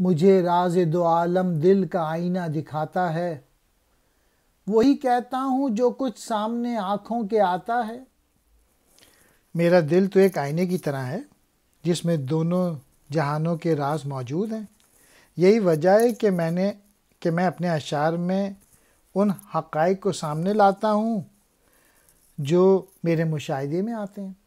मुझे राज दो आलम दिल का आईना दिखाता है वही कहता हूँ जो कुछ सामने आँखों के आता है मेरा दिल तो एक आईने की तरह है जिसमें दोनों जहानों के राज मौजूद हैं यही वजह है कि मैंने कि मैं अपने अशार में उन हक़ को सामने लाता हूँ जो मेरे मुशाहदे में आते हैं